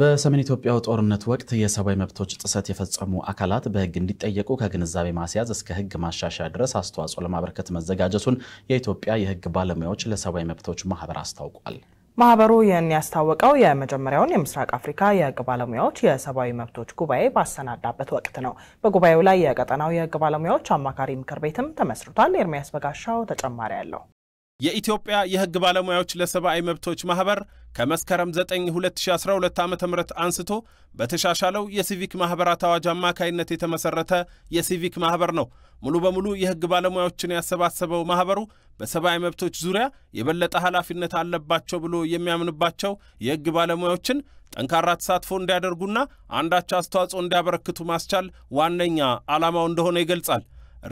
በሰሜን ኢትዮጵያው ጦርነት ወቅት የሰብአዊ መብቶች ጥሰት የፈጸሙ አካላት በሕግ እንዲጠየቁ ከግንዛቤ ማስያዝ እስከ ሕግ ማሻሻያ ድረስ አስተዋጽኦ ለማበረከት መዘጋጀቱን የኢትዮጵያ የሕግ ባለሙያዎች ለሰብአዊ መብቶች ማህበር አስታውቋል። ማህበሩ ይህን ያስታወቀው የመጀመሪያውን የምስራቅ አፍሪካ የህግ ባለሙያዎች የሰብአዊ መብቶች ጉባኤ ባሰናዳበት ወቅት ነው። በጉባኤው ላይ የቀጠናው የህግ ባለሙያዎች አማካሪ ምክር ቤትም ተመስርቷል። ኤርሚያስ በጋሻው ተጨማሪ አለው። የኢትዮጵያ የሕግ ባለሙያዎች ለሰብአዊ መብቶች ማኅበር ከመስከረም 9 2012 ዓ ም አንስቶ በተሻሻለው የሲቪክ ማኅበራት አዋጅ አማካይነት የተመሠረተ የሲቪክ ማኅበር ነው። ሙሉ በሙሉ የሕግ ባለሙያዎችን ያሰባሰበው ማኅበሩ በሰብአዊ መብቶች ዙሪያ የበለጠ ኃላፊነት አለባቸው ብሎ የሚያምንባቸው የሕግ ባለሙያዎችን ጠንካራ ተሳትፎ እንዲያደርጉና አንዳች አስተዋጽኦ እንዲያበረክቱ ማስቻል ዋነኛ ዓላማው እንደሆነ ይገልጻል።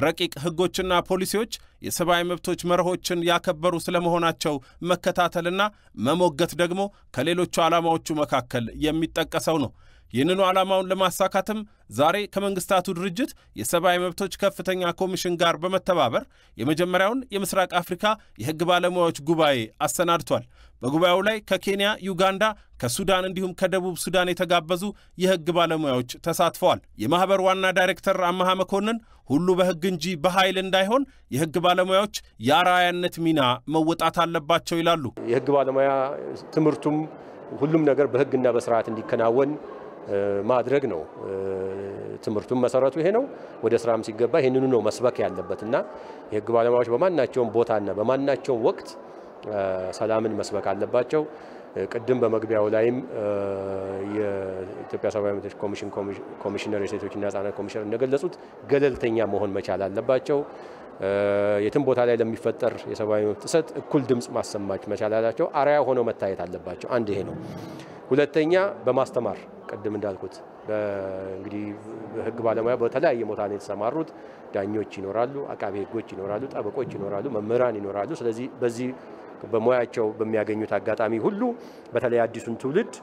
ረቂቅ ሕጎችና ፖሊሲዎች የሰብአዊ መብቶች መርሆችን ያከበሩ ስለመሆናቸው መከታተልና መሞገት ደግሞ ከሌሎቹ ዓላማዎቹ መካከል የሚጠቀሰው ነው። ይህንኑ ዓላማውን ለማሳካትም ዛሬ ከመንግስታቱ ድርጅት የሰብአዊ መብቶች ከፍተኛ ኮሚሽን ጋር በመተባበር የመጀመሪያውን የምስራቅ አፍሪካ የሕግ ባለሙያዎች ጉባኤ አሰናድቷል። በጉባኤው ላይ ከኬንያ፣ ዩጋንዳ፣ ከሱዳን እንዲሁም ከደቡብ ሱዳን የተጋበዙ የሕግ ባለሙያዎች ተሳትፈዋል። የማኅበር ዋና ዳይሬክተር አመሃ መኮንን ሁሉ በሕግ እንጂ በኃይል እንዳይሆን የሕግ ባለሙያዎች የአርአያነት ሚና መወጣት አለባቸው ይላሉ። የሕግ ባለሙያ ትምህርቱም ሁሉም ነገር በሕግና በስርዓት እንዲከናወን ማድረግ ነው። ትምህርቱን መሰረቱ ይሄ ነው። ወደ ስራም ሲገባ ይህንኑ ነው መስበክ ያለበት እና የህግ ባለሙያዎች በማናቸውም ቦታና በማናቸውም ወቅት ሰላምን መስበክ አለባቸው። ቅድም በመግቢያው ላይም የኢትዮጵያ ሰብአዊ መብቶች ኮሚሽን ኮሚሽነር የሴቶችና ህጻናት ኮሚሽነር እንደገለጹት ገለልተኛ መሆን መቻል አለባቸው። የትም ቦታ ላይ ለሚፈጠር የሰብአዊ መብት ጥሰት እኩል ድምፅ ማሰማት መቻል አላቸው። አርአያ ሆነው መታየት አለባቸው። አንድ ይሄ ነው። ሁለተኛ በማስተማር ቅድም እንዳልኩት እንግዲህ ህግ ባለሙያ በተለያየ ቦታ ነው የተሰማሩት። ዳኞች ይኖራሉ፣ አቃቤ ህጎች ይኖራሉ፣ ጠበቆች ይኖራሉ፣ መምህራን ይኖራሉ። ስለዚህ በዚህ በሙያቸው በሚያገኙት አጋጣሚ ሁሉ በተለይ አዲሱን ትውልድ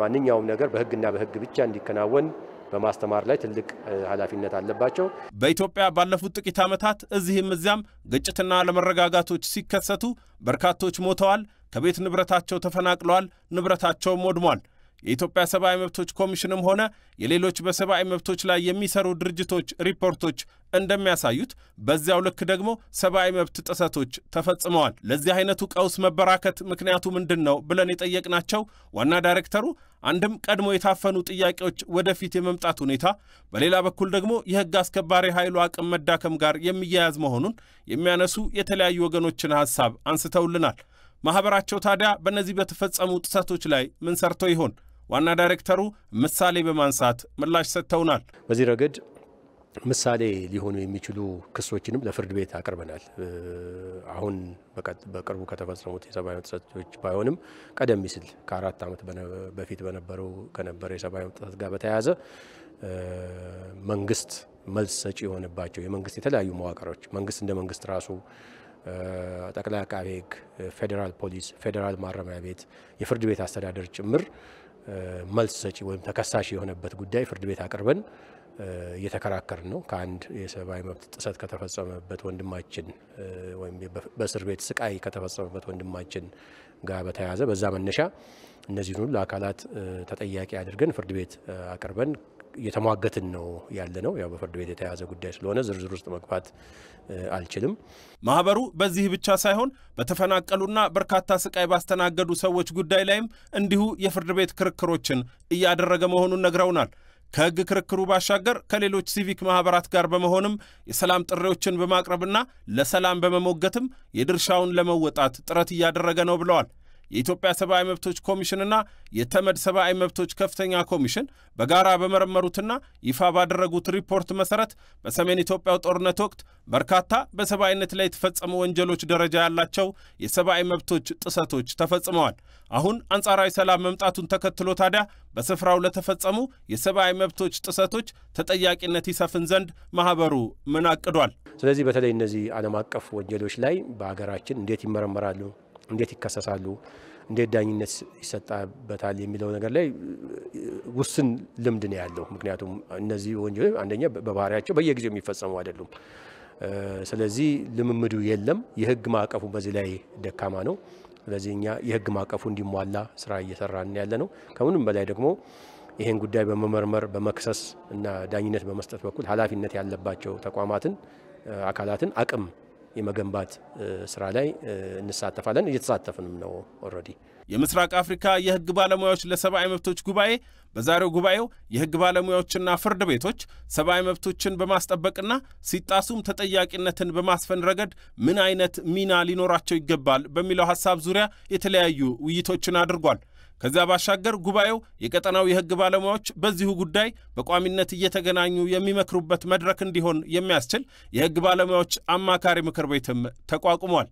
ማንኛውም ነገር በህግና በህግ ብቻ እንዲከናወን በማስተማር ላይ ትልቅ ኃላፊነት አለባቸው። በኢትዮጵያ ባለፉት ጥቂት ዓመታት እዚህም እዚያም ግጭትና አለመረጋጋቶች ሲከሰቱ በርካቶች ሞተዋል። ከቤት ንብረታቸው ተፈናቅለዋል፣ ንብረታቸውም ወድሟል። የኢትዮጵያ ሰብአዊ መብቶች ኮሚሽንም ሆነ የሌሎች በሰብአዊ መብቶች ላይ የሚሰሩ ድርጅቶች ሪፖርቶች እንደሚያሳዩት በዚያው ልክ ደግሞ ሰብአዊ መብት ጥሰቶች ተፈጽመዋል። ለዚህ አይነቱ ቀውስ መበራከት ምክንያቱ ምንድን ነው ብለን የጠየቅናቸው ዋና ዳይሬክተሩ አንድም ቀድሞ የታፈኑ ጥያቄዎች ወደፊት የመምጣት ሁኔታ፣ በሌላ በኩል ደግሞ የሕግ አስከባሪ ኃይሉ አቅም መዳከም ጋር የሚያያዝ መሆኑን የሚያነሱ የተለያዩ ወገኖችን ሐሳብ አንስተውልናል። ማኅበራቸው ታዲያ በእነዚህ በተፈጸሙ ጥሰቶች ላይ ምን ሰርቶ ይሆን? ዋና ዳይሬክተሩ ምሳሌ በማንሳት ምላሽ ሰጥተውናል። በዚህ ረገድ ምሳሌ ሊሆኑ የሚችሉ ክሶችንም ለፍርድ ቤት አቅርበናል። አሁን በቅርቡ ከተፈጸሙት የሰብአዊ ጥሰቶች ባይሆንም ቀደም ሲል ከአራት ዓመት በፊት በነበረው ከነበረ የሰብአዊ ጥሰት ጋር በተያያዘ መንግስት መልስ ሰጪ የሆነባቸው የመንግስት የተለያዩ መዋቅሮች መንግስት እንደ መንግስት ራሱ ጠቅላይ አቃቤ ሕግ፣ ፌዴራል ፖሊስ፣ ፌዴራል ማረሚያ ቤት፣ የፍርድ ቤት አስተዳደር ጭምር መልስ ሰጪ ወይም ተከሳሽ የሆነበት ጉዳይ ፍርድ ቤት አቅርበን እየተከራከርን ነው። ከአንድ የሰብአዊ መብት ጥሰት ከተፈጸመበት ወንድማችን ወይም በእስር ቤት ስቃይ ከተፈጸመበት ወንድማችን ጋር በተያያዘ በዛ መነሻ እነዚህን ሁሉ አካላት ተጠያቂ አድርገን ፍርድ ቤት አቅርበን እየተሟገትን ነው ያለ ነው። ያው በፍርድ ቤት የተያዘ ጉዳይ ስለሆነ ዝርዝር ውስጥ መግባት አልችልም። ማህበሩ በዚህ ብቻ ሳይሆን በተፈናቀሉና በርካታ ስቃይ ባስተናገዱ ሰዎች ጉዳይ ላይም እንዲሁ የፍርድ ቤት ክርክሮችን እያደረገ መሆኑን ነግረውናል። ከህግ ክርክሩ ባሻገር ከሌሎች ሲቪክ ማህበራት ጋር በመሆንም የሰላም ጥሪዎችን በማቅረብና ለሰላም በመሞገትም የድርሻውን ለመወጣት ጥረት እያደረገ ነው ብለዋል። የኢትዮጵያ ሰብአዊ መብቶች ኮሚሽንና የተመድ ሰብአዊ መብቶች ከፍተኛ ኮሚሽን በጋራ በመረመሩትና ይፋ ባደረጉት ሪፖርት መሰረት በሰሜን ኢትዮጵያው ጦርነት ወቅት በርካታ በሰብአዊነት ላይ የተፈጸሙ ወንጀሎች ደረጃ ያላቸው የሰብአዊ መብቶች ጥሰቶች ተፈጽመዋል። አሁን አንጻራዊ ሰላም መምጣቱን ተከትሎ ታዲያ በስፍራው ለተፈጸሙ የሰብአዊ መብቶች ጥሰቶች ተጠያቂነት ይሰፍን ዘንድ ማህበሩ ምን አቅዷል? ስለዚህ በተለይ እነዚህ ዓለም አቀፍ ወንጀሎች ላይ በሀገራችን እንዴት ይመረመራሉ? እንዴት ይከሰሳሉ፣ እንዴት ዳኝነት ይሰጣበታል የሚለው ነገር ላይ ውስን ልምድ ነው ያለው። ምክንያቱም እነዚህ ወንጀሎች አንደኛ በባህሪያቸው በየጊዜው የሚፈጸሙ አይደሉም። ስለዚህ ልምምዱ የለም። የህግ ማዕቀፉ በዚህ ላይ ደካማ ነው። ስለዚህ እኛ የህግ ማዕቀፉ እንዲሟላ ስራ እየሰራን ያለ ነው። ከምንም በላይ ደግሞ ይህን ጉዳይ በመመርመር በመክሰስ እና ዳኝነት በመስጠት በኩል ኃላፊነት ያለባቸው ተቋማትን አካላትን አቅም የመገንባት ስራ ላይ እንሳተፋለን። እየተሳተፍንም ነው ኦልሬዲ። የምስራቅ አፍሪካ የህግ ባለሙያዎች ለሰብአዊ መብቶች ጉባኤ በዛሬው ጉባኤው የህግ ባለሙያዎችና ፍርድ ቤቶች ሰብአዊ መብቶችን በማስጠበቅና ሲጣሱም ተጠያቂነትን በማስፈን ረገድ ምን አይነት ሚና ሊኖራቸው ይገባል በሚለው ሀሳብ ዙሪያ የተለያዩ ውይይቶችን አድርጓል። ከዚያ ባሻገር ጉባኤው የቀጠናው የሕግ ባለሙያዎች በዚሁ ጉዳይ በቋሚነት እየተገናኙ የሚመክሩበት መድረክ እንዲሆን የሚያስችል የሕግ ባለሙያዎች አማካሪ ምክር ቤትም ተቋቁሟል።